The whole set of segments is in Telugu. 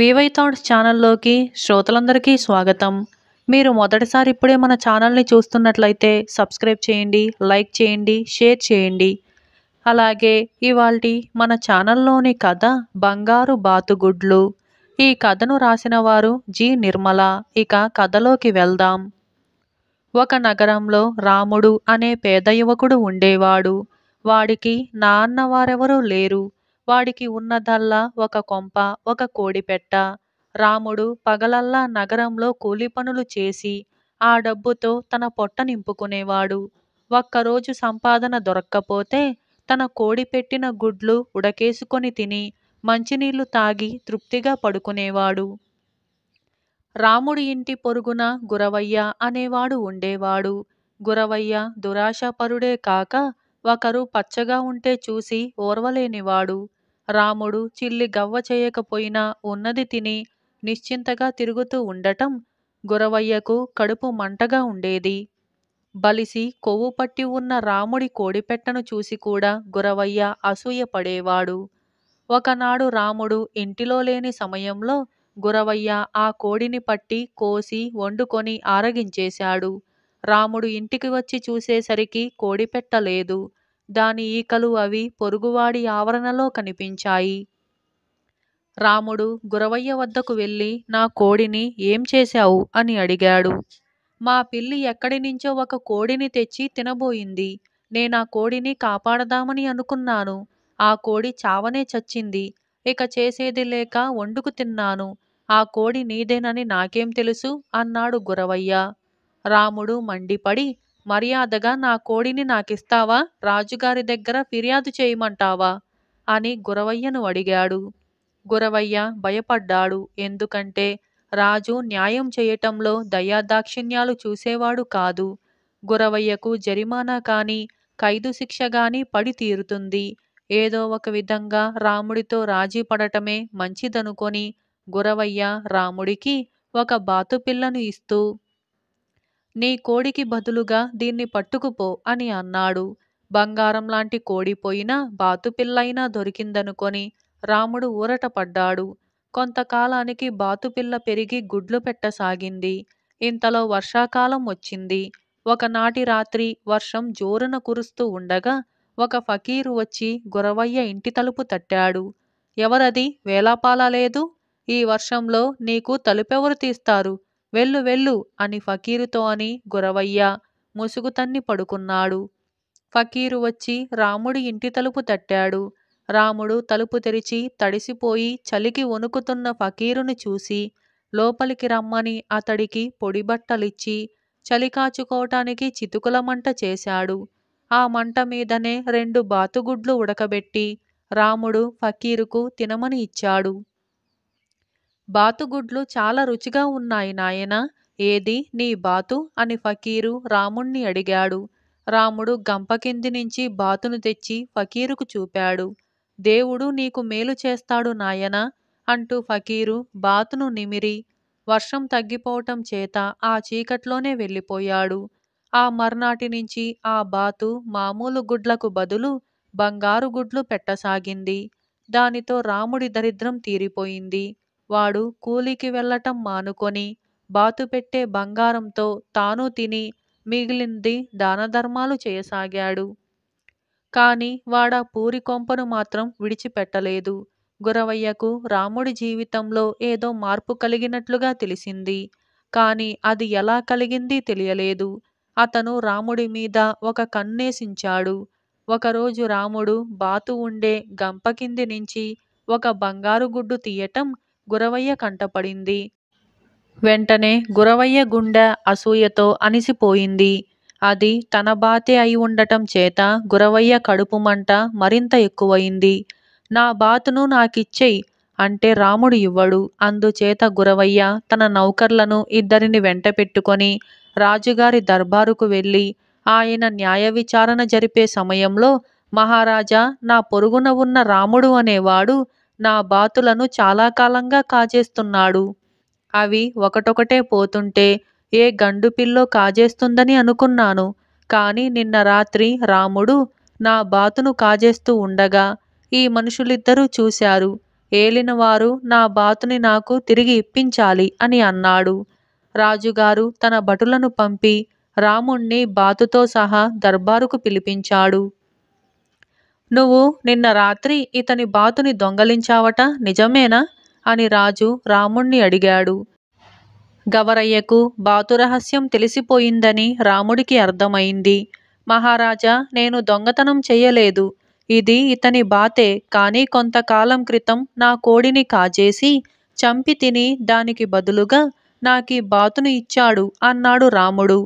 వివై థాట్స్ ఛానల్లోకి శ్రోతలందరికీ స్వాగతం మీరు మొదటిసారి ఇప్పుడే మన ఛానల్ని చూస్తున్నట్లయితే సబ్స్క్రైబ్ చేయండి లైక్ చేయండి షేర్ చేయండి అలాగే ఇవాళ మన ఛానల్లోని కథ బంగారు బాతుగుడ్లు ఈ కథను రాసిన వారు జి నిర్మల ఇక కథలోకి వెళ్దాం ఒక నగరంలో రాముడు అనే పేద యువకుడు ఉండేవాడు వాడికి నాన్న వారెవరూ లేరు వాడికి ఉన్నదల్లా ఒక కొంప ఒక కోడిపెట్ట రాముడు పగలల్లా నగరంలో కూలిపనులు చేసి ఆ డబ్బుతో తన పొట్ట నింపుకునేవాడు ఒక్కరోజు సంపాదన దొరక్కపోతే తన కోడి పెట్టిన గుడ్లు ఉడకేసుకొని తిని మంచినీళ్లు తాగి తృప్తిగా పడుకునేవాడు రాముడి ఇంటి పొరుగున గురవయ్య అనేవాడు ఉండేవాడు గురవయ్య దురాశపరుడే కాక ఒకరు పచ్చగా ఉంటే చూసి ఓర్వలేనివాడు రాముడు చిల్లి గవ్వ చేయకపోయినా ఉన్నది తిని నిశ్చింతగా తిరుగుతూ ఉండటం గురవయ్యకు కడుపు మంటగా ఉండేది బలిసి కొవ్వు పట్టి ఉన్న రాముడి కోడిపెట్టను చూసి కూడా గురవయ్య అసూయపడేవాడు ఒకనాడు రాముడు ఇంటిలో లేని సమయంలో గురవయ్య ఆ కోడిని పట్టి కోసి వండుకొని ఆరగించేశాడు రాముడు ఇంటికి వచ్చి చూసేసరికి కోడిపెట్టలేదు దాని ఈకలు అవి పొరుగువాడి ఆవరణలో కనిపించాయి రాముడు గురవయ్య వద్దకు వెళ్ళి నా కోడిని ఏం చేశావు అని అడిగాడు మా పిల్లి ఎక్కడి నుంచో ఒక కోడిని తెచ్చి తినబోయింది నేనా కోడిని కాపాడదామని అనుకున్నాను ఆ కోడి చావనే చచ్చింది ఇక చేసేది లేక వండుకు తిన్నాను ఆ కోడి నీదేనని నాకేం తెలుసు అన్నాడు గురవయ్య రాముడు మండిపడి మర్యాదగా నా కోడిని నాకిస్తావా రాజుగారి దగ్గర ఫిర్యాదు చేయమంటావా అని గురవయ్యను అడిగాడు గురవయ్య భయపడ్డాడు ఎందుకంటే రాజు న్యాయం చేయటంలో దయాదాక్షిణ్యాలు చూసేవాడు కాదు గురవయ్యకు జరిమానా కాని ఖైదు శిక్ష గాని పడి తీరుతుంది ఏదో ఒక విధంగా రాముడితో రాజీ పడటమే మంచిదనుకొని గురవయ్య రాముడికి ఒక బాతుపిల్లను ఇస్తూ నీ కోడికి బదులుగా దీన్ని పట్టుకుపో అని అన్నాడు బంగారం లాంటి కోడిపోయినా బాతుపిల్లైనా దొరికిందనుకొని రాముడు ఊరట పడ్డాడు కొంతకాలానికి బాతుపిల్ల పెరిగి గుడ్లు పెట్టసాగింది ఇంతలో వర్షాకాలం వచ్చింది ఒకనాటి రాత్రి వర్షం జోరున కురుస్తూ ఉండగా ఒక ఫకీరు వచ్చి గురవయ్య ఇంటి తలుపు తట్టాడు ఎవరది వేలాపాలా లేదు ఈ వర్షంలో నీకు తలుపెవరు తీస్తారు వెళ్ళు వెళ్ళు అని ఫకీరుతో అని గురవయ్య ముసుగు తన్ని పడుకున్నాడు ఫకీరు వచ్చి రాముడి ఇంటి తలుపు తట్టాడు రాముడు తలుపు తెరిచి తడిసిపోయి చలికి వణుకుతున్న ఫకీరును చూసి లోపలికి రమ్మని అతడికి పొడిబట్టలిచ్చి చలికాచుకోవటానికి చితుకుల మంట చేశాడు ఆ మంట మీదనే రెండు బాతుగుడ్లు ఉడకబెట్టి రాముడు ఫకీరుకు తినమని ఇచ్చాడు బాతుగుడ్లు చాలా రుచిగా ఉన్నాయి నాయనా ఏది నీ బాతు అని ఫకీరు రాముణ్ణి అడిగాడు రాముడు గంపకింది నుంచి బాతును తెచ్చి ఫకీరుకు చూపాడు దేవుడు నీకు మేలు చేస్తాడు నాయనా అంటూ ఫకీరు బాతును నిమిరి వర్షం తగ్గిపోవటం చేత ఆ చీకట్లోనే వెళ్ళిపోయాడు ఆ మర్నాటి నుంచి ఆ బాతు మామూలు గుడ్లకు బదులు బంగారు గుడ్లు పెట్టసాగింది దానితో రాముడి దరిద్రం తీరిపోయింది వాడు కూలికి వెళ్ళటం మానుకొని బాతుపెట్టే బంగారంతో తాను తిని మిగిలింది దానధర్మాలు చేయసాగాడు కాని వాడా పూరి కొంపను మాత్రం విడిచిపెట్టలేదు గురవయ్యకు రాముడి జీవితంలో ఏదో మార్పు కలిగినట్లుగా తెలిసింది కాని అది ఎలా కలిగింది తెలియలేదు అతను రాముడి మీద ఒక కన్నేసించాడు ఒకరోజు రాముడు బాతు ఉండే గంప కింది నుంచి ఒక బంగారు గుడ్డు తీయటం గురవయ్య కంటపడింది వెంటనే గురవయ్య గుండె అసూయతో అనిసిపోయింది అది తన బాతే అయి ఉండటం చేత గురవయ్య కడుపు మంట మరింత ఎక్కువయింది నా బాతును నాకిచ్చేయి అంటే రాముడు ఇవ్వడు అందుచేత గురవయ్య తన నౌకర్లను ఇద్దరిని వెంట పెట్టుకొని రాజుగారి దర్బారుకు వెళ్ళి ఆయన న్యాయ విచారణ జరిపే సమయంలో మహారాజా నా పొరుగున ఉన్న రాముడు అనేవాడు నా బాతులను చాలా కాలంగా కాజేస్తున్నాడు అవి ఒకటొకటే పోతుంటే ఏ గండు పిల్లో కాజేస్తుందని అనుకున్నాను కానీ నిన్న రాత్రి రాముడు నా బాతును కాజేస్తూ ఉండగా ఈ మనుషులిద్దరూ చూశారు ఏలినవారు నా బాతుని నాకు తిరిగి ఇప్పించాలి అని అన్నాడు రాజుగారు తన భటులను పంపి రాముణ్ణి బాతుతో సహా దర్బారుకు పిలిపించాడు నువ్వు నిన్న రాత్రి ఇతని బాతుని దొంగలించావట నిజమేనా అని రాజు రాముణ్ణి అడిగాడు గవరయ్యకు బాతు రహస్యం తెలిసిపోయిందని రాముడికి అర్థమైంది మహారాజా నేను దొంగతనం చెయ్యలేదు ఇది ఇతని బాతే కానీ కొంతకాలం క్రితం నా కోడిని కాజేసి చంపి తిని దానికి బదులుగా నాకీ బాతును ఇచ్చాడు అన్నాడు రాముడు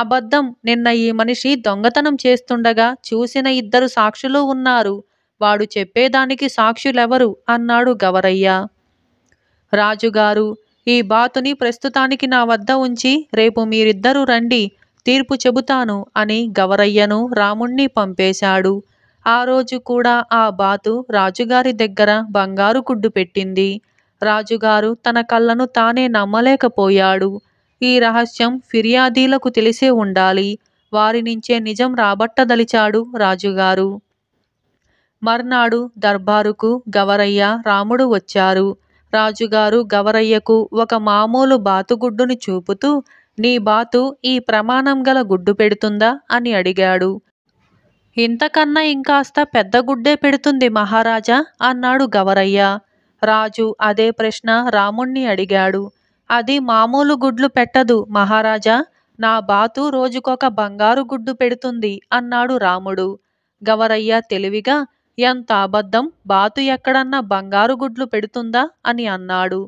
అబద్ధం నిన్న ఈ మనిషి దొంగతనం చేస్తుండగా చూసిన ఇద్దరు సాక్షులు ఉన్నారు వాడు చెప్పేదానికి సాక్షులెవరు అన్నాడు గవరయ్య రాజుగారు ఈ బాతుని ప్రస్తుతానికి నా వద్ద ఉంచి రేపు మీరిద్దరూ రండి తీర్పు చెబుతాను అని గవరయ్యను రాముణ్ణి పంపేశాడు ఆ రోజు కూడా ఆ బాతు రాజుగారి దగ్గర బంగారు గుడ్డు పెట్టింది రాజుగారు తన కళ్ళను తానే నమ్మలేకపోయాడు ఈ రహస్యం ఫిర్యాదీలకు తెలిసే ఉండాలి వారి నుంచే నిజం రాబట్టదలిచాడు రాజుగారు మర్నాడు దర్బారుకు గవరయ్య రాముడు వచ్చారు రాజుగారు గవరయ్యకు ఒక మామూలు బాతుగుడ్డుని చూపుతూ నీ బాతు ఈ ప్రమాణం గల గుడ్డు పెడుతుందా అని అడిగాడు ఇంతకన్నా ఇంకాస్త పెద్ద గుడ్డే పెడుతుంది మహారాజా అన్నాడు గవరయ్య రాజు అదే ప్రశ్న రాముణ్ణి అడిగాడు అది మామూలు గుడ్లు పెట్టదు మహారాజా నా బాతు రోజుకొక బంగారు గుడ్డు పెడుతుంది అన్నాడు రాముడు గవరయ్య తెలివిగా ఎంత అబద్ధం బాతు ఎక్కడన్నా బంగారు గుడ్లు పెడుతుందా అని అన్నాడు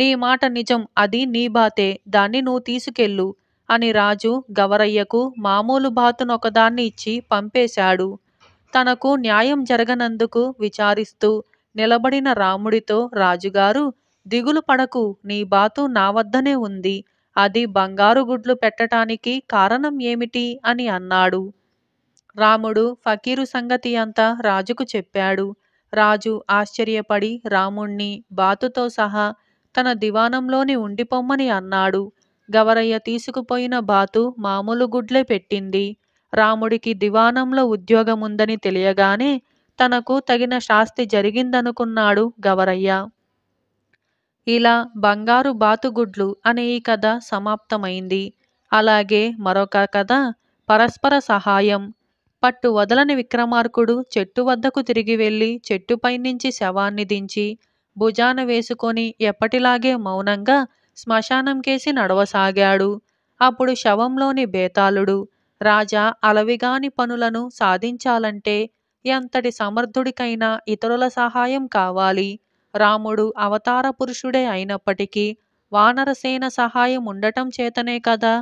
నీ మాట నిజం అది నీ బాతే దాన్ని నువ్వు తీసుకెళ్ళు అని రాజు గవరయ్యకు మామూలు బాతునొకదాన్ని ఇచ్చి పంపేశాడు తనకు న్యాయం జరగనందుకు విచారిస్తూ నిలబడిన రాముడితో రాజుగారు దిగులు పడకు నీ బాతు నా వద్దనే ఉంది అది బంగారు గుడ్లు పెట్టటానికి కారణం ఏమిటి అని అన్నాడు రాముడు ఫకీరు సంగతి అంతా రాజుకు చెప్పాడు రాజు ఆశ్చర్యపడి రాముణ్ణి బాతుతో సహా తన దివానంలోని ఉండిపోమ్మని అన్నాడు గవరయ్య తీసుకుపోయిన బాతు మామూలు గుడ్లే పెట్టింది రాముడికి దివానంలో ఉద్యోగముందని తెలియగానే తనకు తగిన శాస్తి జరిగిందనుకున్నాడు గవరయ్య ఇలా బంగారు బాతుగుడ్లు అనే ఈ కథ సమాప్తమైంది అలాగే మరొక కథ పరస్పర సహాయం పట్టు వదలని విక్రమార్కుడు చెట్టు వద్దకు తిరిగి వెళ్ళి చెట్టుపైనుంచి శవాన్ని దించి భుజాన వేసుకొని ఎప్పటిలాగే మౌనంగా శ్మశానంకేసి నడవసాగాడు అప్పుడు శవంలోని బేతాళుడు రాజా అలవిగాని పనులను సాధించాలంటే ఎంతటి సమర్థుడికైనా ఇతరుల సహాయం కావాలి రాముడు అవతార పురుషుడే అయినప్పటికీ వానరసేన సహాయం ఉండటం చేతనే కదా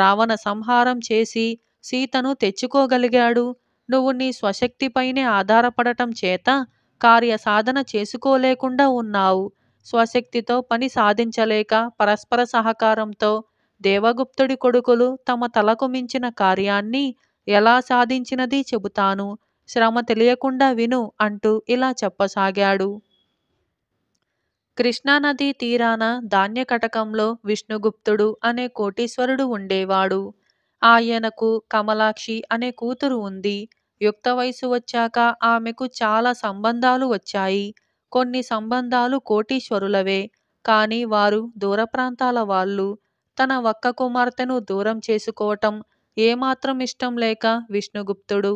రావణ సంహారం చేసి సీతను తెచ్చుకోగలిగాడు నువ్వు నీ స్వశక్తిపైనే ఆధారపడటం చేత కార్య సాధన చేసుకోలేకుండా ఉన్నావు స్వశక్తితో పని సాధించలేక పరస్పర సహకారంతో దేవగుప్తుడి కొడుకులు తమ తలకు మించిన కార్యాన్ని ఎలా సాధించినది చెబుతాను శ్రమ తెలియకుండా విను అంటూ ఇలా చెప్పసాగాడు కృష్ణానదీ తీరాన ధాన్యకటకంలో విష్ణుగుప్తుడు అనే కోటీశ్వరుడు ఉండేవాడు ఆయనకు కమలాక్షి అనే కూతురు ఉంది యుక్త వయసు వచ్చాక ఆమెకు చాలా సంబంధాలు వచ్చాయి కొన్ని సంబంధాలు కోటీశ్వరులవే కాని వారు దూర ప్రాంతాల వాళ్ళు తన ఒక్క కుమార్తెను దూరం చేసుకోవటం ఏమాత్రం ఇష్టం లేక విష్ణుగుప్తుడు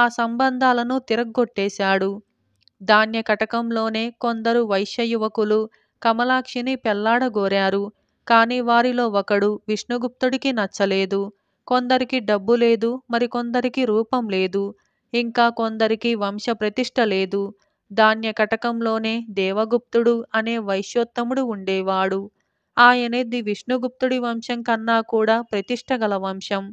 ఆ సంబంధాలను తిరగ్గొట్టేశాడు ధాన్య కటకంలోనే కొందరు వైశ్య యువకులు కమలాక్షిని పెళ్లాడగోరారు కాని వారిలో ఒకడు విష్ణుగుప్తుడికి నచ్చలేదు కొందరికి డబ్బు లేదు మరికొందరికి రూపం లేదు ఇంకా కొందరికి వంశ ప్రతిష్ట లేదు ధాన్య కటకంలోనే దేవగుప్తుడు అనే వైశ్యోత్తముడు ఉండేవాడు ఆయనేది విష్ణుగుప్తుడి వంశం కన్నా కూడా ప్రతిష్ట గల వంశం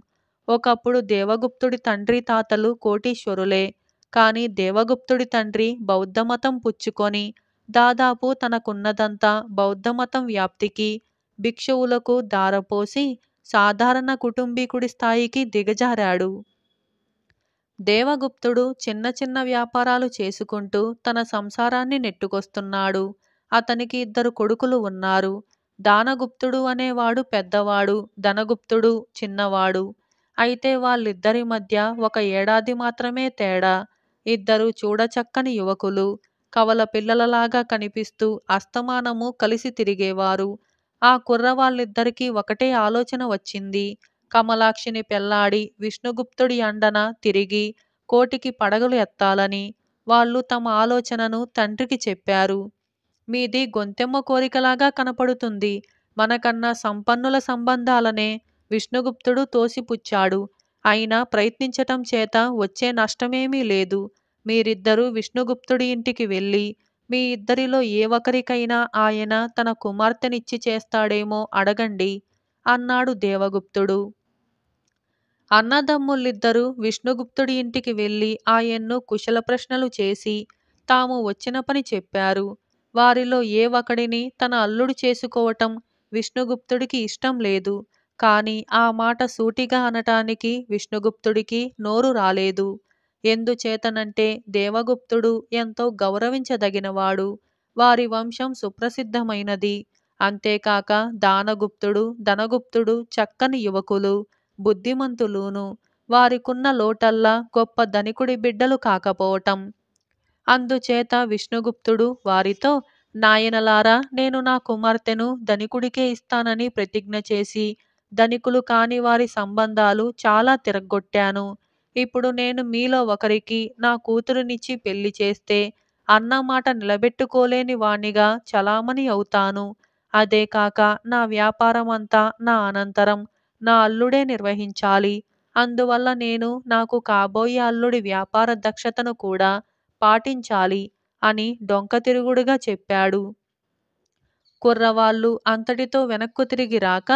ఒకప్పుడు దేవగుప్తుడి తండ్రి తాతలు కోటీశ్వరులే కానీ దేవగుప్తుడి తండ్రి బౌద్ధమతం పుచ్చుకొని దాదాపు తనకున్నదంతా బౌద్ధమతం వ్యాప్తికి భిక్షువులకు దారపోసి సాధారణ కుటుంబీకుడి స్థాయికి దిగజారాడు దేవగుప్తుడు చిన్న చిన్న వ్యాపారాలు చేసుకుంటూ తన సంసారాన్ని నెట్టుకొస్తున్నాడు అతనికి ఇద్దరు కొడుకులు ఉన్నారు దానగుప్తుడు అనేవాడు పెద్దవాడు ధనగుప్తుడు చిన్నవాడు అయితే వాళ్ళిద్దరి మధ్య ఒక ఏడాది మాత్రమే తేడా ఇద్దరు చూడచక్కని యువకులు కవల పిల్లలలాగా కనిపిస్తూ అస్తమానము కలిసి తిరిగేవారు ఆ కుర్రవాళ్ళిద్దరికీ ఒకటే ఆలోచన వచ్చింది కమలాక్షిని పెళ్లాడి విష్ణుగుప్తుడి అండన తిరిగి కోటికి పడగలు ఎత్తాలని వాళ్ళు తమ ఆలోచనను తండ్రికి చెప్పారు మీది గొంతెమ్మ కోరికలాగా కనపడుతుంది మనకన్నా సంపన్నుల సంబంధాలనే విష్ణుగుప్తుడు తోసిపుచ్చాడు అయినా ప్రయత్నించటం చేత వచ్చే నష్టమేమీ లేదు మీరిద్దరూ విష్ణుగుప్తుడి ఇంటికి వెళ్ళి మీ ఇద్దరిలో ఏ ఒకరికైనా ఆయన తన కుమార్తెనిచ్చి చేస్తాడేమో అడగండి అన్నాడు దేవగుప్తుడు అన్నదమ్ములిద్దరూ విష్ణుగుప్తుడి ఇంటికి వెళ్ళి ఆయన్ను కుశల ప్రశ్నలు చేసి తాము వచ్చిన పని చెప్పారు వారిలో ఏ ఒకడిని తన అల్లుడు చేసుకోవటం విష్ణుగుప్తుడికి ఇష్టం లేదు కాని ఆ మాట సూటిగా అనటానికి విష్ణుగుప్తుడికి నోరు రాలేదు ఎందుచేతనంటే దేవగుప్తుడు ఎంతో గౌరవించదగినవాడు వారి వంశం సుప్రసిద్ధమైనది అంతేకాక దానగుప్తుడు ధనగుప్తుడు చక్కని యువకులు బుద్ధిమంతులూను వారికున్న లోటల్లా గొప్ప ధనికుడి బిడ్డలు కాకపోవటం అందుచేత విష్ణుగుప్తుడు వారితో నాయనలారా నేను నా కుమార్తెను ధనికుడికే ఇస్తానని ప్రతిజ్ఞ చేసి ధనికులు కాని వారి సంబంధాలు చాలా తిరగొట్టాను ఇప్పుడు నేను మీలో ఒకరికి నా కూతురునిచ్చి పెళ్లి చేస్తే అన్న మాట నిలబెట్టుకోలేని వాణిగా చలామణి అవుతాను అదే కాక నా వ్యాపారం అంతా నా అనంతరం నా అల్లుడే నిర్వహించాలి అందువల్ల నేను నాకు కాబోయే అల్లుడి వ్యాపార దక్షతను కూడా పాటించాలి అని డొంకతిరుగుడుగా చెప్పాడు కుర్రవాళ్ళు అంతటితో వెనక్కు తిరిగి రాక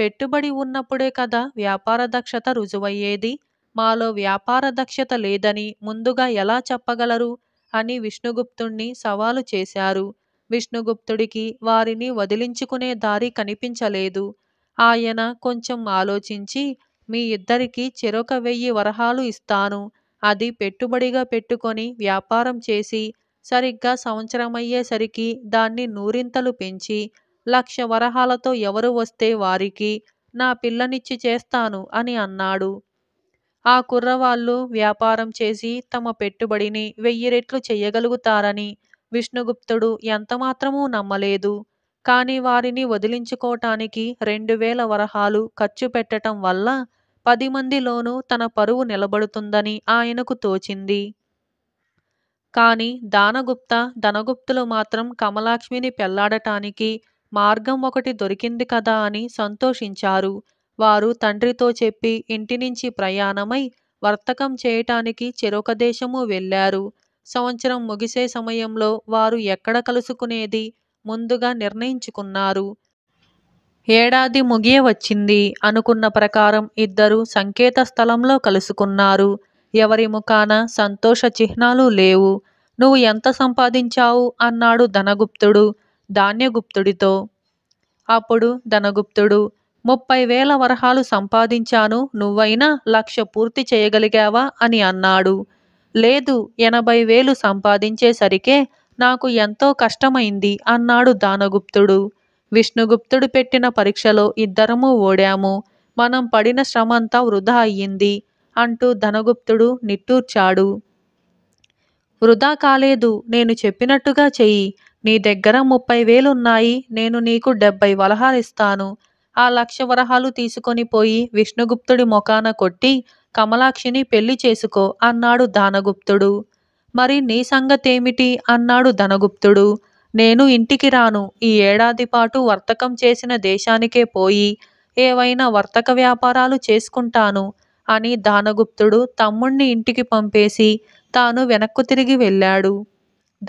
పెట్టుబడి ఉన్నప్పుడే కదా వ్యాపార దక్షత రుజువయ్యేది మాలో వ్యాపార దక్షత లేదని ముందుగా ఎలా చెప్పగలరు అని విష్ణుగుప్తుణ్ణి సవాలు చేశారు విష్ణుగుప్తుడికి వారిని వదిలించుకునే దారి కనిపించలేదు ఆయన కొంచెం ఆలోచించి మీ ఇద్దరికీ చెరొక వెయ్యి వరహాలు ఇస్తాను అది పెట్టుబడిగా పెట్టుకొని వ్యాపారం చేసి సరిగ్గా సంవత్సరమయ్యేసరికి దాన్ని నూరింతలు పెంచి లక్ష వరహాలతో ఎవరు వస్తే వారికి నా పిల్లనిచ్చి చేస్తాను అని అన్నాడు ఆ కుర్రవాళ్ళు వ్యాపారం చేసి తమ పెట్టుబడిని వెయ్యి రెట్లు చెయ్యగలుగుతారని విష్ణుగుప్తుడు ఎంతమాత్రమూ నమ్మలేదు కానీ వారిని వదిలించుకోటానికి రెండు వేల వరహాలు ఖర్చు పెట్టటం వల్ల పది మందిలోనూ తన పరువు నిలబడుతుందని ఆయనకు తోచింది కానీ దానగుప్త ధనగుప్తులు మాత్రం కమలాక్ష్మిని పెళ్లాడటానికి మార్గం ఒకటి దొరికింది కదా అని సంతోషించారు వారు తండ్రితో చెప్పి ఇంటి నుంచి ప్రయాణమై వర్తకం చేయటానికి చెరొక దేశము వెళ్ళారు సంవత్సరం ముగిసే సమయంలో వారు ఎక్కడ కలుసుకునేది ముందుగా నిర్ణయించుకున్నారు ఏడాది ముగియ వచ్చింది అనుకున్న ప్రకారం ఇద్దరు సంకేత స్థలంలో కలుసుకున్నారు ఎవరి ముఖాన సంతోష చిహ్నాలు లేవు నువ్వు ఎంత సంపాదించావు అన్నాడు ధనగుప్తుడు ధాన్యగుప్తుడితో అప్పుడు ధనగుప్తుడు ముప్పై వేల వరహాలు సంపాదించాను నువ్వైనా లక్ష పూర్తి చేయగలిగావా అని అన్నాడు లేదు ఎనభై వేలు సంపాదించేసరికే నాకు ఎంతో కష్టమైంది అన్నాడు దానగుప్తుడు విష్ణుగుప్తుడు పెట్టిన పరీక్షలో ఇద్దరము ఓడాము మనం పడిన శ్రమంతా వృధా అయ్యింది అంటూ ధనగుప్తుడు నిట్టూర్చాడు వృధా కాలేదు నేను చెప్పినట్టుగా చెయ్యి నీ దగ్గర ముప్పై వేలున్నాయి నేను నీకు డెబ్బై వలహాలిస్తాను ఆ లక్ష వరహాలు తీసుకొని పోయి విష్ణుగుప్తుడి మొకాన కొట్టి కమలాక్షిని పెళ్లి చేసుకో అన్నాడు దానగుప్తుడు మరి నీ సంగతేమిటి అన్నాడు ధనగుప్తుడు నేను ఇంటికి రాను ఈ ఏడాది పాటు వర్తకం చేసిన దేశానికే పోయి ఏవైనా వర్తక వ్యాపారాలు చేసుకుంటాను అని దానగుప్తుడు తమ్ముణ్ణి ఇంటికి పంపేసి తాను వెనక్కు తిరిగి వెళ్ళాడు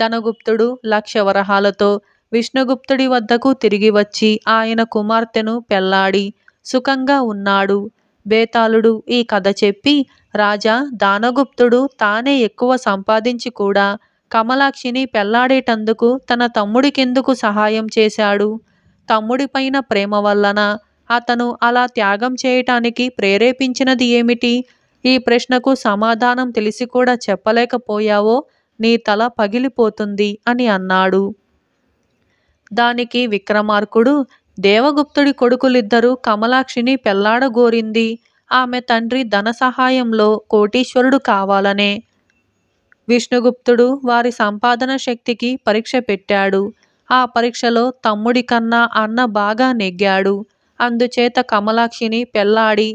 ధనగుప్తుడు లక్ష వరహాలతో విష్ణుగుప్తుడి వద్దకు తిరిగి వచ్చి ఆయన కుమార్తెను పెళ్లాడి సుఖంగా ఉన్నాడు బేతాళుడు ఈ కథ చెప్పి రాజా దానగుప్తుడు తానే ఎక్కువ సంపాదించి కూడా కమలాక్షిని పెళ్లాడేటందుకు తన తమ్ముడికెందుకు సహాయం చేశాడు తమ్ముడిపైన ప్రేమ వల్లన అతను అలా త్యాగం చేయటానికి ప్రేరేపించినది ఏమిటి ఈ ప్రశ్నకు సమాధానం తెలిసి కూడా చెప్పలేకపోయావో నీ తల పగిలిపోతుంది అని అన్నాడు దానికి విక్రమార్కుడు దేవగుప్తుడి కొడుకులిద్దరూ కమలాక్షిని పెళ్లాడగోరింది ఆమె తండ్రి ధన సహాయంలో కోటీశ్వరుడు కావాలనే విష్ణుగుప్తుడు వారి సంపాదన శక్తికి పరీక్ష పెట్టాడు ఆ పరీక్షలో తమ్ముడి కన్నా అన్న బాగా నెగ్గాడు అందుచేత కమలాక్షిని పెళ్లాడి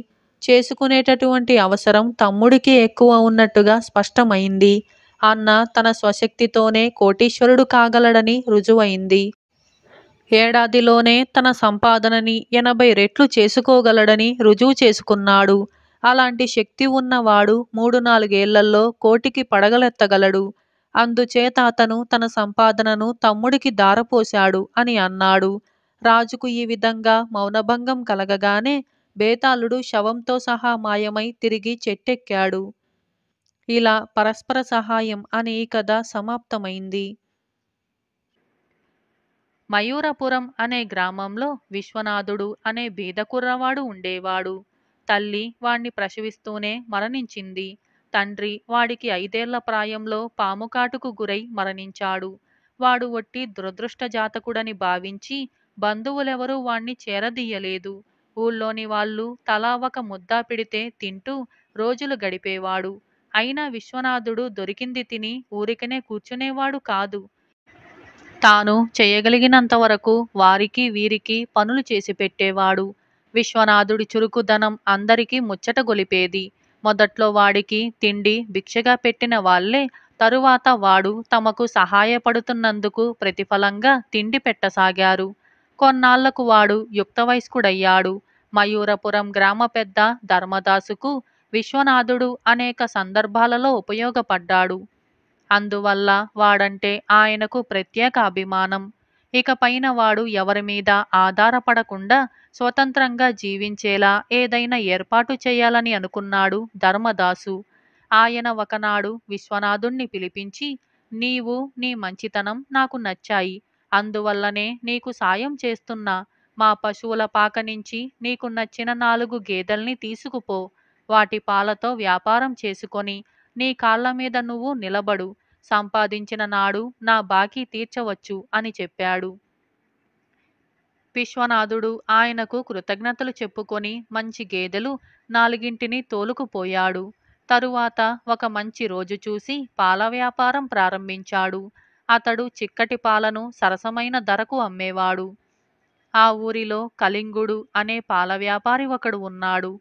చేసుకునేటటువంటి అవసరం తమ్ముడికి ఎక్కువ ఉన్నట్టుగా స్పష్టమైంది అన్న తన స్వశక్తితోనే కోటీశ్వరుడు కాగలడని రుజువైంది ఏడాదిలోనే తన సంపాదనని ఎనభై రెట్లు చేసుకోగలడని రుజువు చేసుకున్నాడు అలాంటి శక్తి ఉన్నవాడు మూడు నాలుగేళ్లలో కోటికి పడగలెత్తగలడు అందుచేత అతను తన సంపాదనను తమ్ముడికి దారపోశాడు అని అన్నాడు రాజుకు ఈ విధంగా మౌనభంగం కలగగానే బేతాళుడు శవంతో సహా మాయమై తిరిగి చెట్టెక్కాడు ఇలా పరస్పర సహాయం అనే కథ సమాప్తమైంది మయూరపురం అనే గ్రామంలో విశ్వనాథుడు అనే బీదకుర్రవాడు ఉండేవాడు తల్లి వాణ్ణి ప్రసవిస్తూనే మరణించింది తండ్రి వాడికి ఐదేళ్ల ప్రాయంలో పాముకాటుకు గురై మరణించాడు వాడు ఒట్టి దురదృష్ట జాతకుడని భావించి బంధువులెవరూ వాణ్ణి చేరదీయలేదు ఊళ్ళోని వాళ్ళు తలా ఒక ముద్దా పిడితే తింటూ రోజులు గడిపేవాడు అయినా విశ్వనాథుడు దొరికింది తిని ఊరికనే కూర్చునేవాడు కాదు తాను చేయగలిగినంత వరకు వారికి వీరికి పనులు చేసి పెట్టేవాడు విశ్వనాథుడి చురుకుదనం అందరికీ ముచ్చట గొలిపేది మొదట్లో వాడికి తిండి భిక్షగా పెట్టిన వాళ్లే తరువాత వాడు తమకు సహాయపడుతున్నందుకు ప్రతిఫలంగా తిండి పెట్టసాగారు కొన్నాళ్లకు వాడు యుక్త వయస్కుడయ్యాడు మయూరపురం గ్రామ పెద్ద ధర్మదాసుకు విశ్వనాథుడు అనేక సందర్భాలలో ఉపయోగపడ్డాడు అందువల్ల వాడంటే ఆయనకు ప్రత్యేక అభిమానం ఇకపైన వాడు ఎవరి మీద ఆధారపడకుండా స్వతంత్రంగా జీవించేలా ఏదైనా ఏర్పాటు చేయాలని అనుకున్నాడు ధర్మదాసు ఆయన ఒకనాడు విశ్వనాథుణ్ణి పిలిపించి నీవు నీ మంచితనం నాకు నచ్చాయి అందువల్లనే నీకు సాయం చేస్తున్నా మా పశువుల పాక నుంచి నీకు నచ్చిన నాలుగు గేదెల్ని తీసుకుపో వాటి పాలతో వ్యాపారం చేసుకొని నీ కాళ్ల మీద నువ్వు నిలబడు సంపాదించిన నాడు నా బాకీ తీర్చవచ్చు అని చెప్పాడు విశ్వనాథుడు ఆయనకు కృతజ్ఞతలు చెప్పుకొని మంచి గేదెలు నాలుగింటిని తోలుకుపోయాడు తరువాత ఒక మంచి రోజు చూసి పాల వ్యాపారం ప్రారంభించాడు అతడు చిక్కటి పాలను సరసమైన ధరకు అమ్మేవాడు ఆ ఊరిలో కళింగుడు అనే పాల వ్యాపారి ఒకడు ఉన్నాడు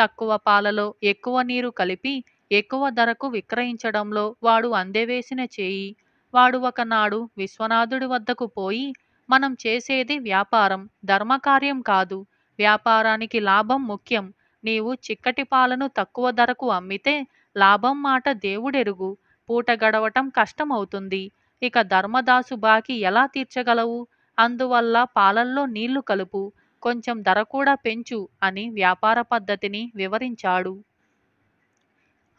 తక్కువ పాలలో ఎక్కువ నీరు కలిపి ఎక్కువ ధరకు విక్రయించడంలో వాడు అందెవేసిన చేయి వాడు ఒకనాడు విశ్వనాథుడి వద్దకు పోయి మనం చేసేది వ్యాపారం ధర్మకార్యం కాదు వ్యాపారానికి లాభం ముఖ్యం నీవు చిక్కటి పాలను తక్కువ ధరకు అమ్మితే లాభం మాట దేవుడెరుగు పూట గడవటం కష్టమవుతుంది ఇక ధర్మదాసు బాకి ఎలా తీర్చగలవు అందువల్ల పాలల్లో నీళ్లు కలుపు కొంచెం ధర కూడా పెంచు అని వ్యాపార పద్ధతిని వివరించాడు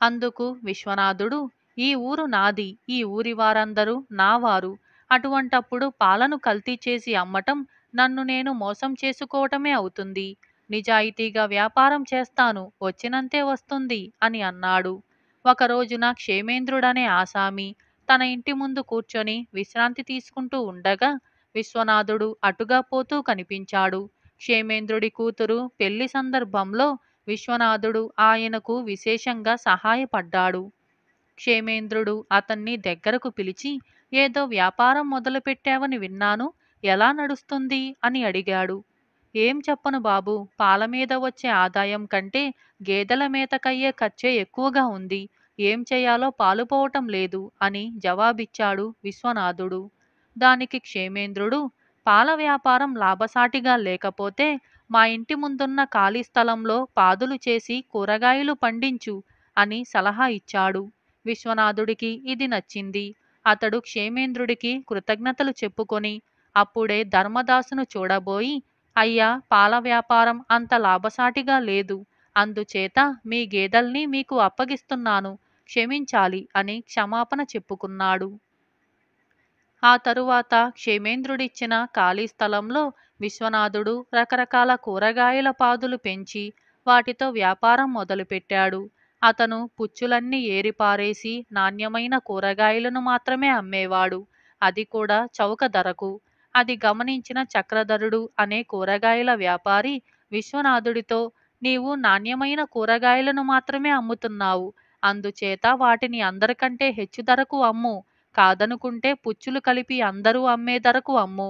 అందుకు విశ్వనాథుడు ఈ ఊరు నాది ఈ ఊరి వారందరూ నావారు అటువంటప్పుడు పాలను కల్తీ చేసి అమ్మటం నన్ను నేను మోసం చేసుకోవటమే అవుతుంది నిజాయితీగా వ్యాపారం చేస్తాను వచ్చినంతే వస్తుంది అని అన్నాడు ఒక రోజున క్షేమేంద్రుడనే ఆసామి తన ఇంటి ముందు కూర్చొని విశ్రాంతి తీసుకుంటూ ఉండగా విశ్వనాథుడు అటుగా పోతూ కనిపించాడు క్షేమేంద్రుడి కూతురు పెళ్లి సందర్భంలో విశ్వనాథుడు ఆయనకు విశేషంగా సహాయపడ్డాడు క్షేమేంద్రుడు అతన్ని దగ్గరకు పిలిచి ఏదో వ్యాపారం మొదలుపెట్టావని విన్నాను ఎలా నడుస్తుంది అని అడిగాడు ఏం చెప్పను బాబు పాల మీద వచ్చే ఆదాయం కంటే గేదెల మేతకయ్యే ఖర్చే ఎక్కువగా ఉంది ఏం చేయాలో పాలుపోవటం లేదు అని జవాబిచ్చాడు విశ్వనాథుడు దానికి క్షేమేంద్రుడు పాల వ్యాపారం లాభసాటిగా లేకపోతే మా ఇంటి ముందున్న ఖాళీ స్థలంలో పాదులు చేసి కూరగాయలు పండించు అని సలహా ఇచ్చాడు విశ్వనాథుడికి ఇది నచ్చింది అతడు క్షేమేంద్రుడికి కృతజ్ఞతలు చెప్పుకొని అప్పుడే ధర్మదాసును చూడబోయి అయ్యా పాల వ్యాపారం అంత లాభసాటిగా లేదు అందుచేత మీ గేదెల్ని మీకు అప్పగిస్తున్నాను క్షమించాలి అని క్షమాపణ చెప్పుకున్నాడు ఆ తరువాత క్షేమేంద్రుడిచ్చిన ఖాళీ స్థలంలో విశ్వనాథుడు రకరకాల కూరగాయల పాదులు పెంచి వాటితో వ్యాపారం మొదలుపెట్టాడు అతను పుచ్చులన్నీ ఏరిపారేసి నాణ్యమైన కూరగాయలను మాత్రమే అమ్మేవాడు అది కూడా చౌక ధరకు అది గమనించిన చక్రధరుడు అనే కూరగాయల వ్యాపారి విశ్వనాథుడితో నీవు నాణ్యమైన కూరగాయలను మాత్రమే అమ్ముతున్నావు అందుచేత వాటిని అందరికంటే హెచ్చు ధరకు అమ్ము కాదనుకుంటే పుచ్చులు కలిపి అందరూ అమ్మే ధరకు అమ్ము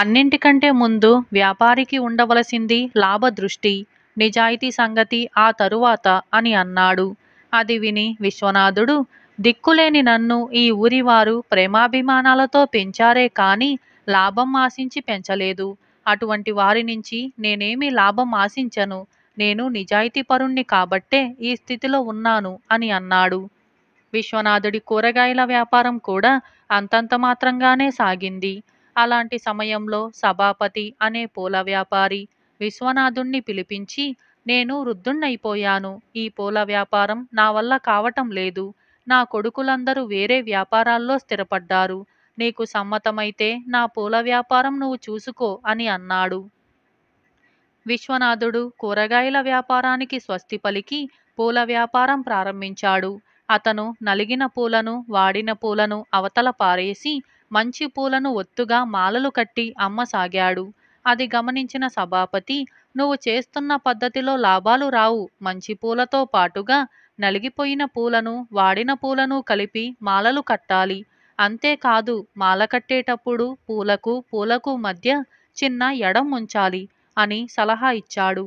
అన్నింటికంటే ముందు వ్యాపారికి ఉండవలసింది లాభదృష్టి నిజాయితీ సంగతి ఆ తరువాత అని అన్నాడు అది విని విశ్వనాథుడు దిక్కులేని నన్ను ఈ ఊరివారు ప్రేమాభిమానాలతో పెంచారే కాని లాభం ఆశించి పెంచలేదు అటువంటి వారి నుంచి నేనేమి లాభం ఆశించను నేను నిజాయితీ పరుణ్ణి కాబట్టే ఈ స్థితిలో ఉన్నాను అని అన్నాడు విశ్వనాథుడి కూరగాయల వ్యాపారం కూడా అంతంత మాత్రంగానే సాగింది అలాంటి సమయంలో సభాపతి అనే పూల వ్యాపారి విశ్వనాథుణ్ణి పిలిపించి నేను వృద్ధుణ్ణైపోయాను ఈ పూల వ్యాపారం నా వల్ల కావటం లేదు నా కొడుకులందరూ వేరే వ్యాపారాల్లో స్థిరపడ్డారు నీకు సమ్మతమైతే నా పూల వ్యాపారం నువ్వు చూసుకో అని అన్నాడు విశ్వనాథుడు కూరగాయల వ్యాపారానికి స్వస్తి పలికి పూల వ్యాపారం ప్రారంభించాడు అతను నలిగిన పూలను వాడిన పూలను అవతల పారేసి మంచి పూలను ఒత్తుగా మాలలు కట్టి అమ్మసాగాడు అది గమనించిన సభాపతి నువ్వు చేస్తున్న పద్ధతిలో లాభాలు రావు మంచి పూలతో పాటుగా నలిగిపోయిన పూలను వాడిన పూలను కలిపి మాలలు కట్టాలి అంతేకాదు మాల కట్టేటప్పుడు పూలకు పూలకు మధ్య చిన్న ఎడం ఉంచాలి అని సలహా ఇచ్చాడు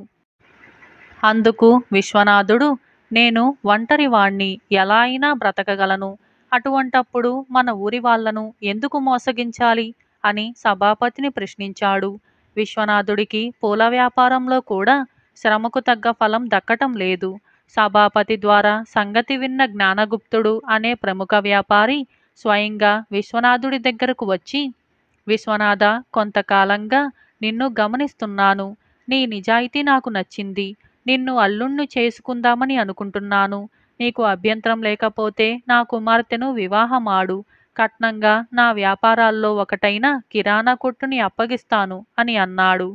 అందుకు విశ్వనాథుడు నేను ఒంటరివాణ్ణి ఎలా అయినా బ్రతకగలను అటువంటప్పుడు మన ఊరి వాళ్లను ఎందుకు మోసగించాలి అని సభాపతిని ప్రశ్నించాడు విశ్వనాథుడికి పూల వ్యాపారంలో కూడా శ్రమకు తగ్గ ఫలం దక్కటం లేదు సభాపతి ద్వారా సంగతి విన్న జ్ఞానగుప్తుడు అనే ప్రముఖ వ్యాపారి స్వయంగా విశ్వనాథుడి దగ్గరకు వచ్చి విశ్వనాథ కొంతకాలంగా నిన్ను గమనిస్తున్నాను నీ నిజాయితీ నాకు నచ్చింది నిన్ను అల్లుణ్ణి చేసుకుందామని అనుకుంటున్నాను నీకు అభ్యంతరం లేకపోతే నా కుమార్తెను వివాహమాడు కట్నంగా నా వ్యాపారాల్లో ఒకటైన కిరాణా కొట్టుని అప్పగిస్తాను అని అన్నాడు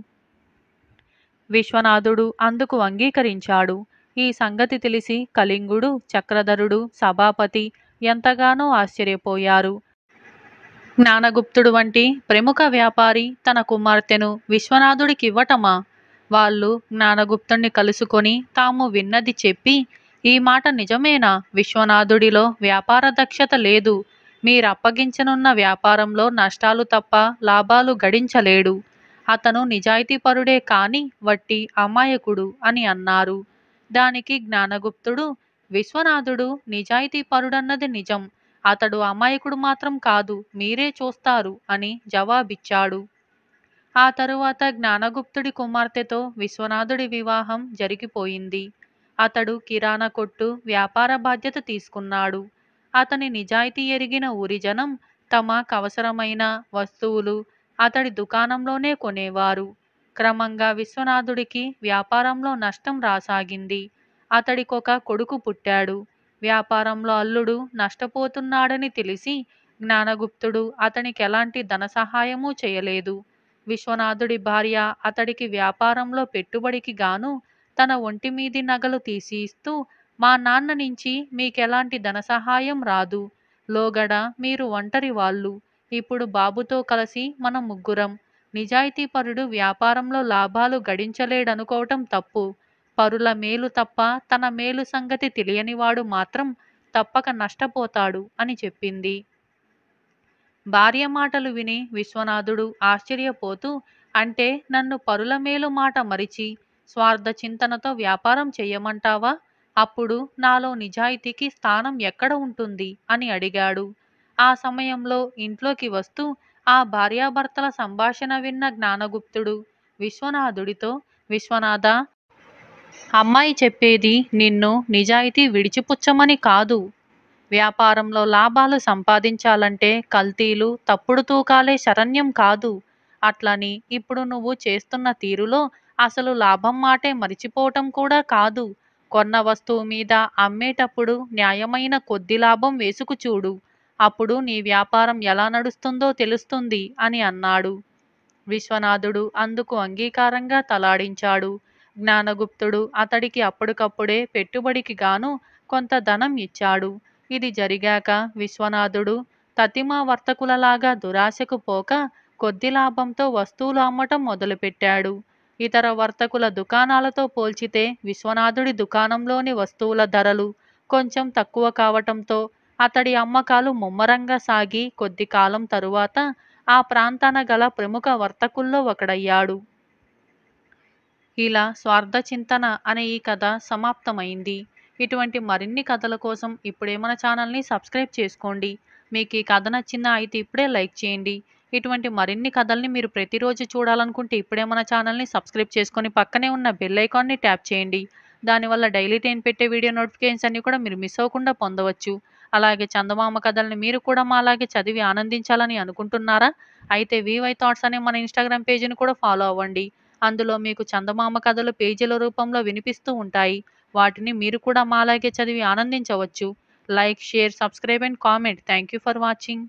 విశ్వనాథుడు అందుకు అంగీకరించాడు ఈ సంగతి తెలిసి కళింగుడు చక్రధరుడు సభాపతి ఎంతగానో ఆశ్చర్యపోయారు జ్ఞానగుప్తుడు వంటి ప్రముఖ వ్యాపారి తన కుమార్తెను విశ్వనాథుడికివ్వటమా వాళ్ళు జ్ఞానగుప్తుణ్ణి కలుసుకొని తాము విన్నది చెప్పి ఈ మాట నిజమేనా విశ్వనాథుడిలో వ్యాపార దక్షత లేదు మీరు అప్పగించనున్న వ్యాపారంలో నష్టాలు తప్ప లాభాలు గడించలేడు అతను నిజాయితీపరుడే కాని వట్టి అమాయకుడు అని అన్నారు దానికి జ్ఞానగుప్తుడు విశ్వనాథుడు నిజాయితీపరుడన్నది నిజం అతడు అమాయకుడు మాత్రం కాదు మీరే చూస్తారు అని జవాబిచ్చాడు ఆ తరువాత జ్ఞానగుప్తుడి కుమార్తెతో విశ్వనాథుడి వివాహం జరిగిపోయింది అతడు కిరాణా కొట్టు వ్యాపార బాధ్యత తీసుకున్నాడు అతని నిజాయితీ ఎరిగిన ఊరి జనం కవసరమైన వస్తువులు అతడి దుకాణంలోనే కొనేవారు క్రమంగా విశ్వనాథుడికి వ్యాపారంలో నష్టం రాసాగింది అతడికొక కొడుకు పుట్టాడు వ్యాపారంలో అల్లుడు నష్టపోతున్నాడని తెలిసి జ్ఞానగుప్తుడు అతనికి ఎలాంటి ధన సహాయమూ చేయలేదు విశ్వనాథుడి భార్య అతడికి వ్యాపారంలో పెట్టుబడికి గాను తన ఒంటి మీది నగలు తీసి ఇస్తూ మా నాన్న నుంచి మీకెలాంటి ధనసహాయం రాదు లోగడ మీరు ఒంటరి వాళ్ళు ఇప్పుడు బాబుతో కలిసి మనం ముగ్గురం నిజాయితీపరుడు వ్యాపారంలో లాభాలు గడించలేడనుకోవటం తప్పు పరుల మేలు తప్ప తన మేలు సంగతి తెలియనివాడు మాత్రం తప్పక నష్టపోతాడు అని చెప్పింది భార్య మాటలు విని విశ్వనాథుడు ఆశ్చర్యపోతూ అంటే నన్ను పరుల మేలు మాట మరిచి స్వార్థ చింతనతో వ్యాపారం చెయ్యమంటావా అప్పుడు నాలో నిజాయితీకి స్థానం ఎక్కడ ఉంటుంది అని అడిగాడు ఆ సమయంలో ఇంట్లోకి వస్తూ ఆ భార్యాభర్తల సంభాషణ విన్న జ్ఞానగుప్తుడు విశ్వనాథుడితో విశ్వనాథ అమ్మాయి చెప్పేది నిన్ను నిజాయితీ విడిచిపుచ్చమని కాదు వ్యాపారంలో లాభాలు సంపాదించాలంటే కల్తీలు తప్పుడు తూకాలే శరణ్యం కాదు అట్లని ఇప్పుడు నువ్వు చేస్తున్న తీరులో అసలు లాభం మాటే మరిచిపోవటం కూడా కాదు కొన్న వస్తువు మీద అమ్మేటప్పుడు న్యాయమైన కొద్ది లాభం వేసుకు చూడు అప్పుడు నీ వ్యాపారం ఎలా నడుస్తుందో తెలుస్తుంది అని అన్నాడు విశ్వనాథుడు అందుకు అంగీకారంగా తలాడించాడు జ్ఞానగుప్తుడు అతడికి అప్పటికప్పుడే పెట్టుబడికి గాను కొంత ధనం ఇచ్చాడు ఇది జరిగాక విశ్వనాథుడు తతిమా వర్తకులలాగా దురాశకు పోక కొద్ది లాభంతో వస్తువులు అమ్మటం మొదలుపెట్టాడు ఇతర వర్తకుల దుకాణాలతో పోల్చితే విశ్వనాథుడి దుకాణంలోని వస్తువుల ధరలు కొంచెం తక్కువ కావటంతో అతడి అమ్మకాలు ముమ్మరంగా సాగి కొద్ది కాలం తరువాత ఆ ప్రాంతాన గల ప్రముఖ వర్తకుల్లో ఒకడయ్యాడు ఇలా స్వార్థ చింతన అనే ఈ కథ సమాప్తమైంది ఇటువంటి మరిన్ని కథల కోసం ఇప్పుడే మన ఛానల్ని సబ్స్క్రైబ్ చేసుకోండి మీకు ఈ కథ నచ్చిందా అయితే ఇప్పుడే లైక్ చేయండి ఇటువంటి మరిన్ని కథల్ని మీరు ప్రతిరోజు చూడాలనుకుంటే ఇప్పుడే మన ఛానల్ని సబ్స్క్రైబ్ చేసుకొని పక్కనే ఉన్న బెల్లైకాన్ని ఐకాన్ని ట్యాప్ చేయండి దానివల్ల డైలీ టైం పెట్టే వీడియో నోటిఫికేషన్స్ అన్ని కూడా మీరు మిస్ అవ్వకుండా పొందవచ్చు అలాగే చందమామ కథల్ని మీరు కూడా మా అలాగే చదివి ఆనందించాలని అనుకుంటున్నారా అయితే వివై థాట్స్ అనే మన ఇన్స్టాగ్రామ్ పేజీని కూడా ఫాలో అవ్వండి అందులో మీకు చందమామ కథలు పేజీల రూపంలో వినిపిస్తూ ఉంటాయి వాటిని మీరు కూడా మాలాగే చదివి ఆనందించవచ్చు like share subscribe and comment thank you for watching